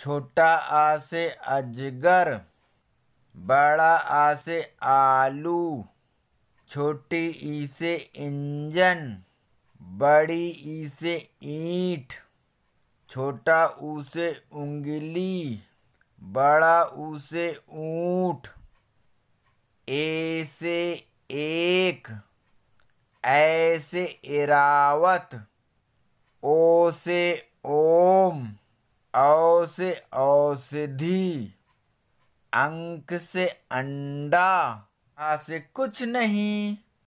छोटा आ से अजगर बड़ा आ से आलू छोटी ई से इंजन बड़ी ई से ईंट छोटा ऊ से उंगली बड़ा ऊ से ऊंट ए से एक ऐ से इरावत ओ से औ से औषधि अंक से अंडा आ से कुछ नहीं